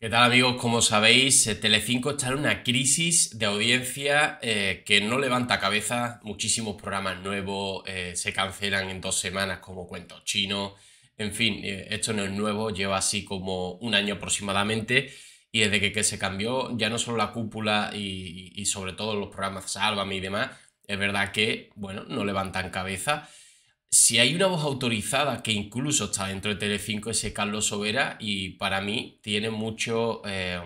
¿Qué tal amigos? Como sabéis, eh, Telecinco está en una crisis de audiencia eh, que no levanta cabeza. Muchísimos programas nuevos eh, se cancelan en dos semanas como cuentos chinos. En fin, esto no es nuevo, lleva así como un año aproximadamente. Y desde que, se cambió ya no solo la cúpula y, sobre todo los programas Sálvame y demás, es verdad que, bueno, no levantan cabeza si hay una voz autorizada que incluso está dentro de Telecinco ese Carlos Sobera y para mí tiene mucho, eh,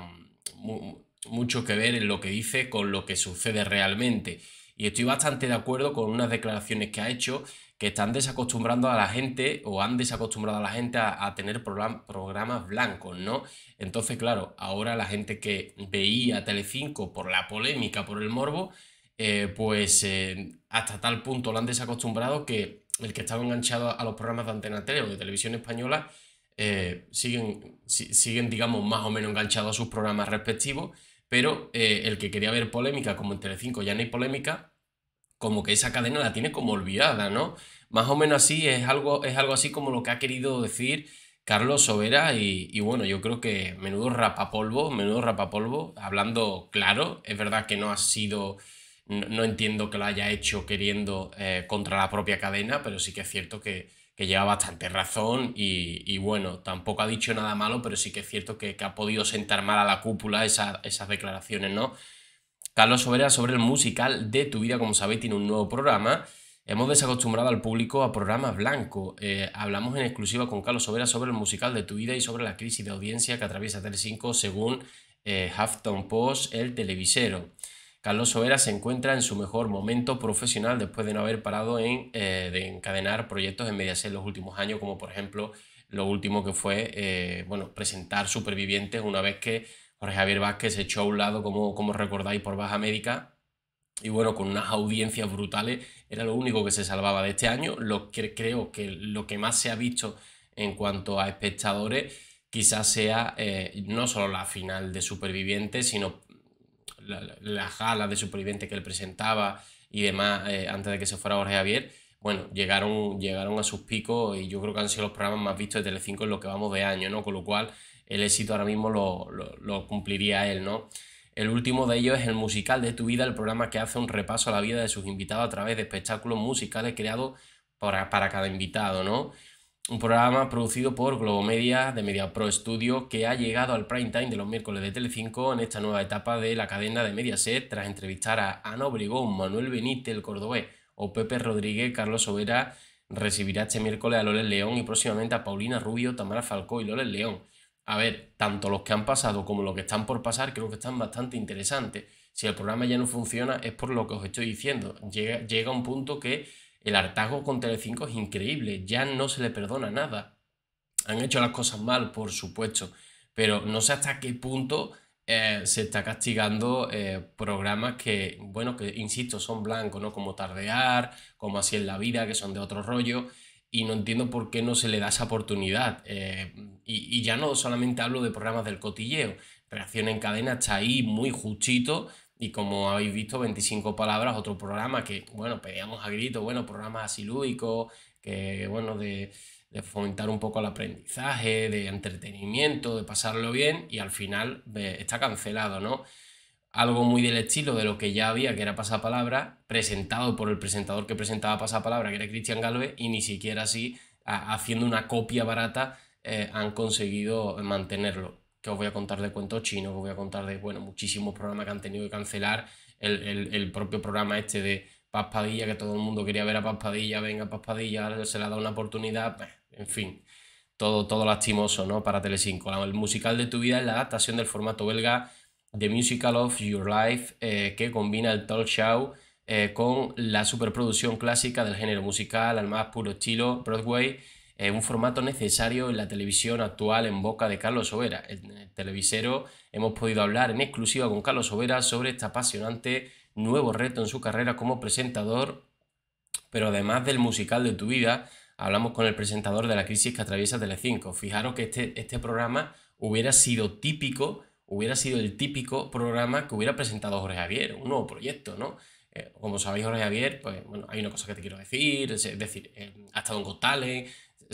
mucho que ver en lo que dice con lo que sucede realmente. Y estoy bastante de acuerdo con unas declaraciones que ha hecho que están desacostumbrando a la gente o han desacostumbrado a la gente a, tener programas blancos, ¿no? Entonces, claro, ahora la gente que veía Telecinco por la polémica, por el morbo, eh, pues eh, hasta tal punto lo han desacostumbrado que el que estaba enganchado a los programas de Antena 3 o de Televisión Española, eh, siguen, siguen, digamos, más o menos enganchados a sus programas respectivos, pero eh, el que quería ver polémica, como en Telecinco ya no hay polémica, como que esa cadena la tiene como olvidada, ¿no? Más o menos así, es algo, es algo así como lo que ha querido decir Carlos Sobera y, y bueno, yo creo que menudo rapapolvo, menudo rapapolvo, hablando claro, es verdad que no ha sido no, entiendo que lo haya hecho queriendo eh, contra la propia cadena, pero sí que es cierto que, lleva bastante razón y, bueno, tampoco ha dicho nada malo, pero sí que es cierto que, ha podido sentar mal a la cúpula esas declaraciones, ¿no? Carlos Sobera sobre el musical de Tu Vida, como sabéis, tiene un nuevo programa. Hemos desacostumbrado al público a programas blancos. Eh, hablamos en exclusiva con Carlos Sobera sobre el musical de Tu Vida y sobre la crisis de audiencia que atraviesa Tele5 según Hafton eh, Post, el televisero. Carlos Sobera se encuentra en su mejor momento profesional después de no haber parado en, eh, de encadenar proyectos en Mediaset los últimos años, como por ejemplo lo último que fue eh, bueno, presentar Supervivientes una vez que Jorge Javier Vázquez se echó a un lado, como, como recordáis, por Baja Médica. Y bueno, con unas audiencias brutales, era lo único que se salvaba de este año. Lo que creo que lo que más se ha visto en cuanto a espectadores quizás sea eh, no solo la final de Supervivientes, sino la, la jala de supervivientes que él presentaba y demás eh, antes de que se fuera Jorge Javier, bueno, llegaron, llegaron a sus picos y yo creo que han sido los programas más vistos de Telecinco en lo que vamos de año, ¿no? Con lo cual el éxito ahora mismo lo, cumpliría él, ¿no? El último de ellos es el musical de tu vida, el programa que hace un repaso a la vida de sus invitados a través de espectáculos musicales creados para, para cada invitado, ¿no? un programa producido por Globomedia de Media Pro Studio que ha llegado al prime time de los miércoles de Telecinco en esta nueva etapa de la cadena de Mediaset tras entrevistar a Ana Obregón, Manuel Benítez, el cordobés o Pepe Rodríguez, Carlos Sobera recibirá este miércoles a Loles León y próximamente a Paulina Rubio, Tamara Falcó y Loles León. A ver, tanto los que han pasado como los que están por pasar creo que están bastante interesantes. Si el programa ya no funciona es por lo que os estoy diciendo. Llega, llega un punto que el hartazgo con Telecinco es increíble, ya no se le perdona nada. Han hecho las cosas mal, por supuesto, pero no sé hasta qué punto eh, se está castigando eh, programas que, bueno, que insisto, son blancos, ¿no? Como Tardear, como Así en la Vida, que son de otro rollo, y no entiendo por qué no se le da esa oportunidad. Eh, y, y ya no solamente hablo de programas del cotilleo, Reacción en cadena está ahí muy justito, y como habéis visto, 25 palabras, otro programa que, bueno, pedíamos a grito, bueno, programas así que, bueno, de, fomentar un poco el aprendizaje, de entretenimiento, de pasarlo bien, y al final está cancelado, ¿no? Algo muy del estilo de lo que ya había, que era Pasapalabra, presentado por el presentador que presentaba Pasapalabra, que era Cristian Galvez, y ni siquiera así, haciendo una copia barata, eh, han conseguido mantenerlo que os voy a contar de cuentos chinos, que os voy a contar de, bueno, muchísimos programas que han tenido que cancelar, el, propio programa este de Paspadilla, que todo el mundo quería ver a Paspadilla, venga Paspadilla, se le ha dado una oportunidad, en fin, todo, todo lastimoso, ¿no? Para Telecinco. El musical de tu vida es la adaptación del formato belga The Musical of Your Life, eh, que combina el talk show eh, con la superproducción clásica del género musical al más puro estilo Broadway eh, un formato necesario en la televisión actual en boca de Carlos Sobera. En el Televisero hemos podido hablar en exclusiva con Carlos Sobera sobre este apasionante nuevo reto en su carrera como presentador, pero además del musical de tu vida, hablamos con el presentador de la crisis que atraviesa Telecinco. Fijaros que este, este programa hubiera sido típico, hubiera sido el típico programa que hubiera presentado Jorge Javier, un nuevo proyecto, ¿no? Eh, como sabéis, Jorge Javier, pues bueno, hay una cosa que te quiero decir, es decir, eh, ha estado en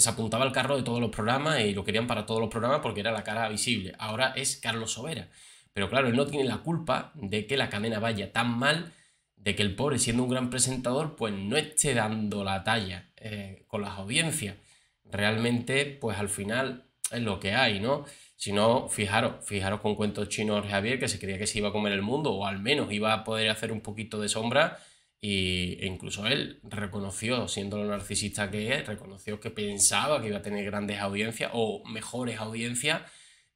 se apuntaba al carro de todos los programas y lo querían para todos los programas porque era la cara visible. Ahora es Carlos Sobera. Pero claro, él no tiene la culpa de que la cadena vaya tan mal, de que el pobre, siendo un gran presentador, pues no esté dando la talla eh, con las audiencias. Realmente, pues al final es lo que hay, ¿no? Si no, fijaros, fijaros con cuentos chinos Javier, que se creía que se iba a comer el mundo, o al menos iba a poder hacer un poquito de sombra y, incluso él reconoció, siendo lo narcisista que es, reconoció que pensaba que iba a tener grandes audiencias o mejores audiencias.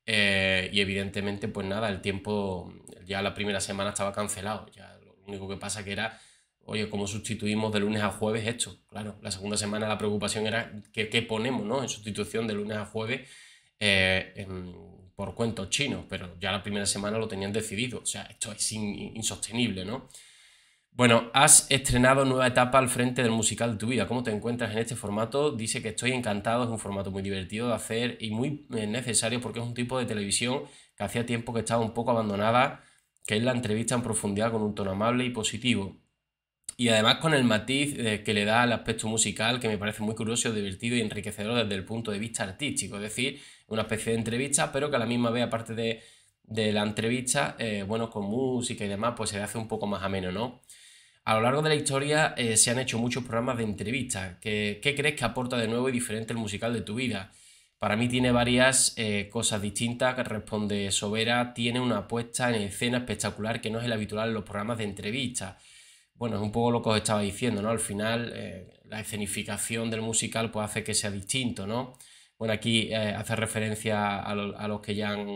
Eh, y evidentemente, pues nada, el tiempo ya la primera semana estaba cancelado. Ya lo único que pasa que era, oye, ¿cómo sustituimos de lunes a jueves esto? Claro, la segunda semana la preocupación era qué, ponemos, ¿no? En sustitución de lunes a jueves eh, por cuentos chinos, pero ya la primera semana lo tenían decidido. O sea, esto es insostenible, ¿no? Bueno, has estrenado nueva etapa al frente del musical de tu vida. ¿Cómo te encuentras en este formato? Dice que estoy encantado, es un formato muy divertido de hacer y muy eh, necesario porque es un tipo de televisión que hacía tiempo que estaba un poco abandonada, que es la entrevista en profundidad con un tono amable y positivo. Y además con el matiz que le da al aspecto musical, que me parece muy curioso, divertido y enriquecedor desde el punto de vista artístico. Es decir, una especie de entrevista, pero que a la misma vez, aparte de de la entrevista, eh, bueno, con música y demás, pues se hace un poco más ameno, ¿no? A lo largo de la historia eh, se han hecho muchos programas de entrevistas. ¿Qué, crees que aporta de nuevo y diferente el musical de tu vida? Para mí tiene varias eh, cosas distintas, que responde Sobera, tiene una puesta en escena espectacular que no es el habitual en los programas de entrevistas. Bueno, es un poco lo que os estaba diciendo, ¿no? Al final, la escenificación del musical pues, hace que sea distinto, ¿no? Bueno, aquí eh, hace referencia a, los que ya han,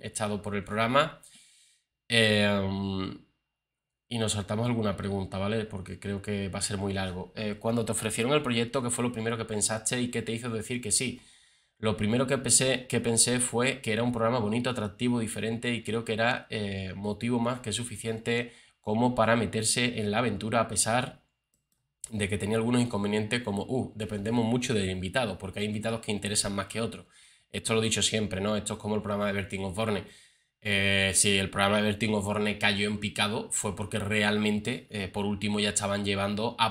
estado por el programa. Em, y nos saltamos alguna pregunta, ¿vale? Porque creo que va a ser muy largo. Eh, cuando te ofrecieron el proyecto, ¿qué fue lo primero que pensaste y qué te hizo decir que sí? Lo primero que pensé, que pensé fue que era un programa bonito, atractivo, diferente y creo que era eh, motivo más que suficiente como para meterse en la aventura a pesar de que tenía algunos inconvenientes como, uh, dependemos mucho del invitado, porque hay invitados que interesan más que otros. Esto lo he dicho siempre, ¿no? Esto es como el programa de Bertín Forne. Eh, si el programa de Of Forne cayó en picado fue porque realmente, eh, por último, ya estaban llevando a,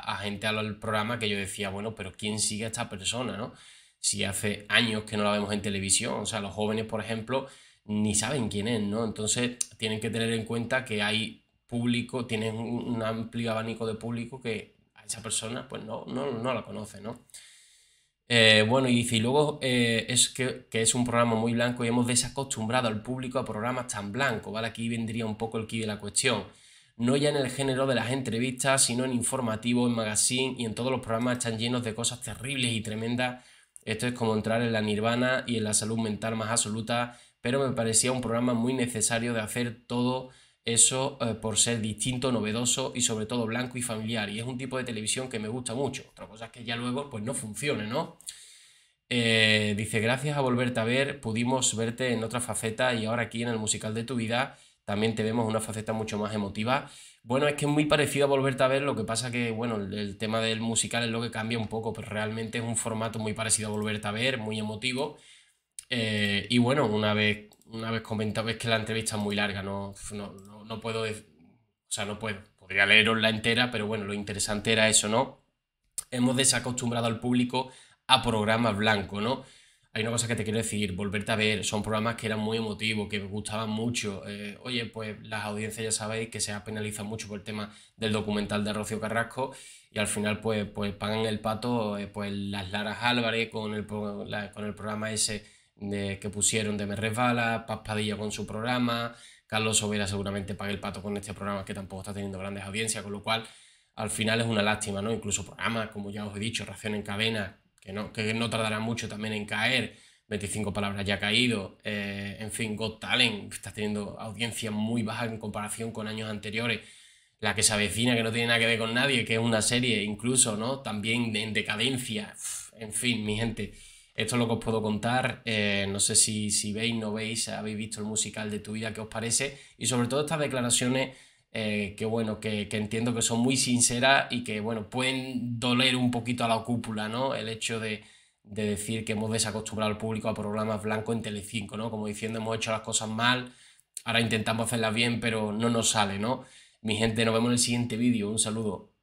a, gente al programa que yo decía, bueno, pero ¿quién sigue a esta persona, no? Si hace años que no la vemos en televisión, o sea, los jóvenes, por ejemplo, ni saben quién es, ¿no? Entonces, tienen que tener en cuenta que hay público, tienen un amplio abanico de público que a esa persona pues no, no, la conoce, ¿no? Eh, bueno, y dice, luego eh, es que, que, es un programa muy blanco y hemos desacostumbrado al público a programas tan blancos, ¿vale? Aquí vendría un poco el quid de la cuestión. No ya en el género de las entrevistas, sino en informativo, en magazine y en todos los programas están llenos de cosas terribles y tremendas. Esto es como entrar en la nirvana y en la salud mental más absoluta, pero me parecía un programa muy necesario de hacer todo eso eh, por ser distinto, novedoso y sobre todo blanco y familiar. Y es un tipo de televisión que me gusta mucho. Otra cosa es que ya luego pues no funcione, ¿no? Eh, dice, gracias a volverte a ver, pudimos verte en otra faceta y ahora aquí en el musical de tu vida también te vemos una faceta mucho más emotiva. Bueno, es que es muy parecido a volverte a ver, lo que pasa que, bueno, el, tema del musical es lo que cambia un poco, pero realmente es un formato muy parecido a volverte a ver, muy emotivo. Eh, y bueno, una vez, una vez comentado, es que la entrevista es muy larga, no no puedo, o sea, no puedo. Podría leeros la entera, pero bueno, lo interesante era eso, ¿no? Hemos desacostumbrado al público a programas blancos, ¿no? Hay una cosa que te quiero decir, volverte a ver, son programas que eran muy emotivos, que me gustaban mucho. Eh, oye, pues las audiencias ya sabéis que se ha penalizado mucho por el tema del documental de Rocío Carrasco y al final pues, pues pagan el pato eh, pues las Laras Álvarez con el, con el programa ese que pusieron de Me Resbala, Paspadilla con su programa, Carlos Sobera seguramente pague el pato con este programa que tampoco está teniendo grandes audiencias, con lo cual al final es una lástima, ¿no? Incluso programas, como ya os he dicho, Ración en Cadena, que no, no tardará mucho también en caer, 25 palabras ya caído, eh, en fin, Got Talent está teniendo audiencias muy bajas en comparación con años anteriores, La que se avecina, que no tiene nada que ver con nadie, que es una serie incluso, ¿no? También en decadencia, en fin, mi gente esto es lo que os puedo contar. Eh, no sé si, veis, no veis, habéis visto el musical de tu vida, qué os parece. Y sobre todo estas declaraciones eh, que, bueno, que, entiendo que son muy sinceras y que, bueno, pueden doler un poquito a la cúpula, ¿no? El hecho de, de decir que hemos desacostumbrado al público a programas blancos en Telecinco, ¿no? Como diciendo, hemos hecho las cosas mal, ahora intentamos hacerlas bien, pero no nos sale, ¿no? Mi gente, nos vemos en el siguiente vídeo. Un saludo.